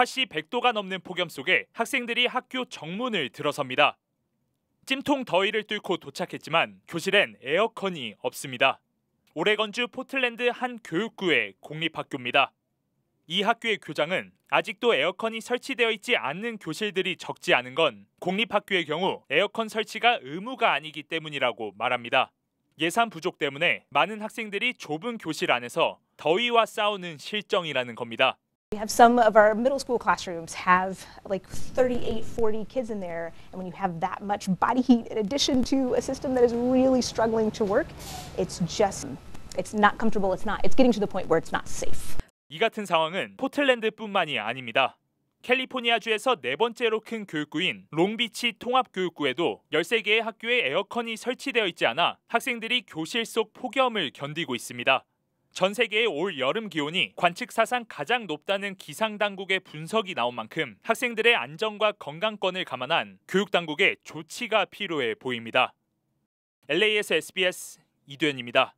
화씨 100도가 넘는 폭염 속에 학생들이 학교 정문을 들어섭니다. 찜통 더위를 뚫고 도착했지만 교실엔 에어컨이 없습니다. 오레건주 포틀랜드 한 교육구의 공립학교입니다. 이 학교의 교장은 아직도 에어컨이 설치되어 있지 않는 교실들이 적지 않은 건 공립학교의 경우 에어컨 설치가 의무가 아니기 때문이라고 말합니다. 예산 부족 때문에 많은 학생들이 좁은 교실 안에서 더위와 싸우는 실정이라는 겁니다. We have some of our middle school classrooms have like 38, 40 kids in there. And when you have that much body heat in addition to a system that is really struggling to work, it's just, it's not comfortable. It's not, it's getting to the point where it's not safe. 이 같은 상황은 포틀랜드뿐만이 아닙니다. 캘리포니아주에서 네 번째로 큰 교육구인 롱비치 통합교육구에도 13개의 학교에 에어컨이 설치되어 있지 않아 학생들이 교실 속 폭염을 견디고 있습니다. 전 세계의 올 여름 기온이 관측 사상 가장 높다는 기상 당국의 분석이 나온 만큼 학생들의 안전과 건강권을 감안한 교육 당국의 조치가 필요해 보입니다. LA에서 SBS 이도현입니다.